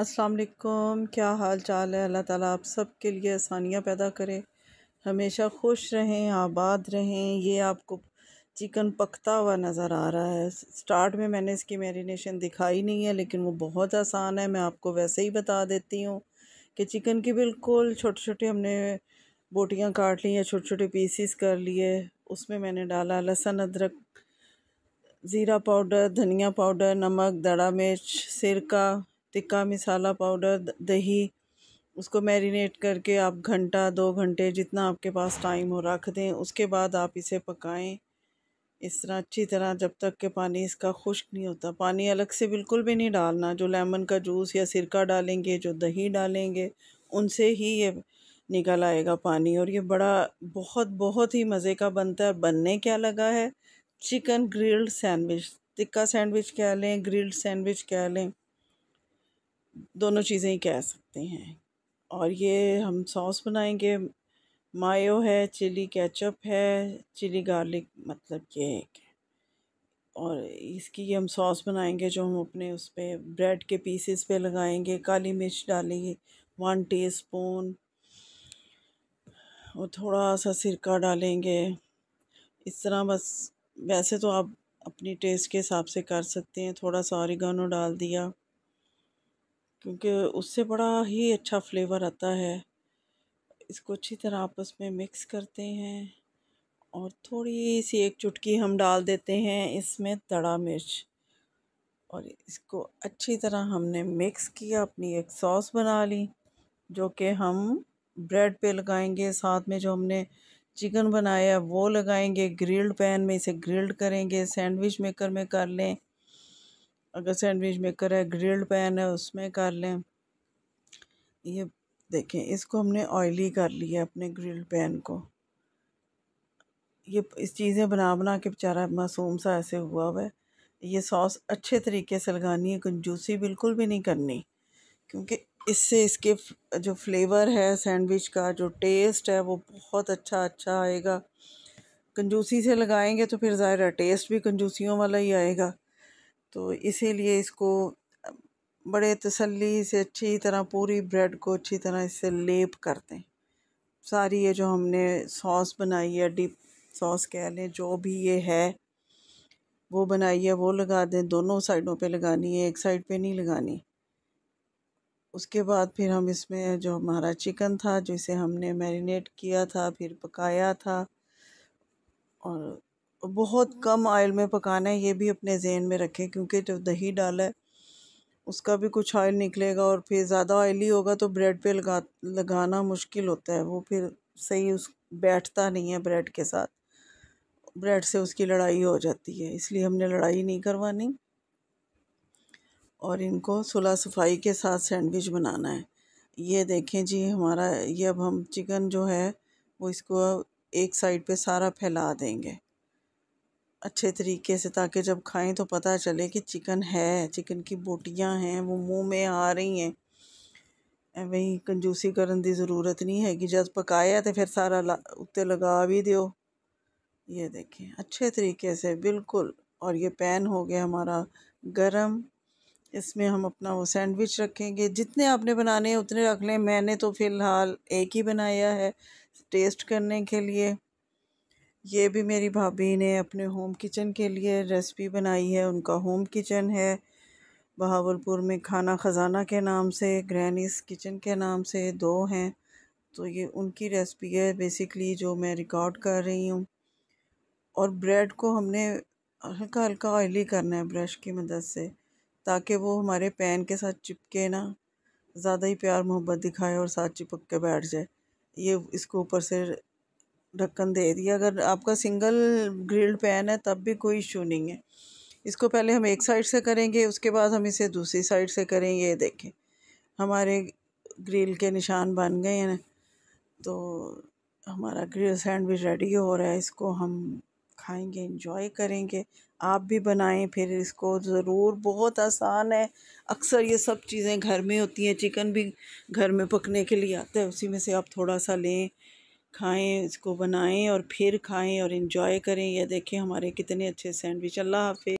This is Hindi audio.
अस्सलाम वालेकुम क्या हाल चाल है अल्लाह ताला आप सब के लिए आसानियाँ पैदा करे हमेशा खुश रहें आबाद रहें ये आपको चिकन पकता हुआ नज़र आ रहा है स्टार्ट में मैंने इसकी मैरिनेशन दिखाई नहीं है लेकिन वो बहुत आसान है मैं आपको वैसे ही बता देती हूँ कि चिकन की बिल्कुल छोटे छोटे हमने बोटियाँ काट ली हैं छोटे छोटे पीसीस कर लिए उसमें मैंने डाला लहसुन अदरक ज़ीरा पाउडर धनिया पाउडर नमक दड़ा मिर्च सिरका तिक्का मिसाला पाउडर दही उसको मैरिनेट करके आप घंटा दो घंटे जितना आपके पास टाइम हो रख दें उसके बाद आप इसे पकाएं इस तरह अच्छी तरह जब तक के पानी इसका खुश्क नहीं होता पानी अलग से बिल्कुल भी नहीं डालना जो लेमन का जूस या सिरका डालेंगे जो दही डालेंगे उनसे ही ये निकल आएगा पानी और ये बड़ा बहुत बहुत ही मज़े का बनता है बनने क्या लगा है chicken grilled sandwich tikka sandwich कह लें ग्रिल्ड सैंडविच कह लें दोनों चीज़ें ही कह सकते हैं और ये हम सॉस बनाएंगे मायो है चिली केचप है चिली गार्लिक मतलब ये एक है और इसकी ये हम सॉस बनाएंगे जो हम अपने उस पर ब्रेड के पीसेस पे लगाएंगे काली मिर्च डालेंगे वन टीस्पून और थोड़ा सा सिरका डालेंगे इस तरह बस वैसे तो आप अपनी टेस्ट के हिसाब से कर सकते हैं थोड़ा सा ऑरिगानो डाल दिया क्योंकि उससे बड़ा ही अच्छा फ्लेवर आता है इसको अच्छी तरह आपस में मिक्स करते हैं और थोड़ी सी एक चुटकी हम डाल देते हैं इसमें तड़ा मिर्च और इसको अच्छी तरह हमने मिक्स किया अपनी एक सॉस बना ली जो कि हम ब्रेड पे लगाएंगे साथ में जो हमने चिकन बनाया वो लगाएंगे ग्रिल्ड पैन में इसे ग्रिल्ड करेंगे सैंडविच मेकर में कर लें अगर सैंडविच मेकर है ग्रिल्ड पैन है उसमें कर लें ये देखें इसको हमने ऑयली कर लिया अपने ग्रिल्ड पैन को ये इस चीज़ें बना बना के बेचारा मासूम सा ऐसे हुआ हुआ है ये सॉस अच्छे तरीके से लगानी है कंजूसी बिल्कुल भी नहीं करनी क्योंकि इससे इसके जो फ्लेवर है सैंडविच का जो टेस्ट है वो बहुत अच्छा अच्छा आएगा कंजूसी से लगाएंगे तो फिर ज़ाहिर टेस्ट भी कंजूसियों वाला ही आएगा तो इसीलिए इसको बड़े तसल्ली से अच्छी तरह पूरी ब्रेड को अच्छी तरह इससे लेप कर दें सारी ये जो हमने सॉस बनाई है डिप सॉस कह लें जो भी ये है वो बनाइए है वो लगा दें दोनों साइडों पे लगानी है एक साइड पे नहीं लगानी उसके बाद फिर हम इसमें जो हमारा चिकन था जिसे हमने मैरिनेट किया था फिर पकाया था और बहुत कम आयल में पकाना है ये भी अपने जहन में रखें क्योंकि जब दही डाला है उसका भी कुछ ऑयल निकलेगा और फिर ज़्यादा ऑयली होगा तो ब्रेड पे लगा लगाना मुश्किल होता है वो फिर सही उस बैठता नहीं है ब्रेड के साथ ब्रेड से उसकी लड़ाई हो जाती है इसलिए हमने लड़ाई नहीं करवानी और इनको सुलह सफाई के साथ सैंडविच बनाना है ये देखें जी हमारा ये अब हम चिकन जो है वो इसको एक साइड पे सारा फैला देंगे अच्छे तरीके से ताकि जब खाएं तो पता चले कि चिकन है चिकन की बोटियां हैं वो मुंह में आ रही हैं ਐਵੇਂ की ज़रूरत नहीं है कि जब पकाया तो फिर सारा ला उत्ते लगा भी दो ये देखें अच्छे तरीके से बिल्कुल और ये पैन हो गया हमारा गरम इसमें हम अपना वो सैंडविच रखेंगे जितने आपने बनाने हैं उतने रख लें मैंने तो फ़िलहाल एक ही बनाया है टेस्ट करने के लिए ये भी मेरी भाभी ने अपने होम किचन के लिए रेसिपी बनाई है उनका होम किचन है बहावलपुर में खाना ख़जाना के नाम से ग्रैनीस किचन के नाम से दो हैं तो ये उनकी रेसिपी है बेसिकली जो मैं रिकॉर्ड कर रही हूँ और ब्रेड को हमने हल्का हल्का ऑयली करना है ब्रश की मदद से ताकि वो हमारे पैन के साथ चिपके ना ज़्यादा ही प्यार मोहब्बत दिखाए और साथ चिपक के बैठ जाए ये इसको ऊपर से ढक्कन दे दिया अगर आपका सिंगल ग्रिल्ड पैन है तब भी कोई इशू नहीं है इसको पहले हम एक साइड से करेंगे उसके बाद हम इसे दूसरी साइड से करेंगे ये देखें हमारे ग्रिल के निशान बन गए हैं तो हमारा ग्रिल सैंडविच रेडी हो रहा है इसको हम खाएंगे इंजॉय करेंगे आप भी बनाएं फिर इसको ज़रूर बहुत आसान है अक्सर ये सब चीज़ें घर में होती हैं चिकन भी घर में पकने के लिए आता है उसी में से आप थोड़ा सा लें खाएं इसको बनाएं और फिर खाएं और इन्जॉय करें यह देखें हमारे कितने अच्छे सैंडविच अल्लाह हाफि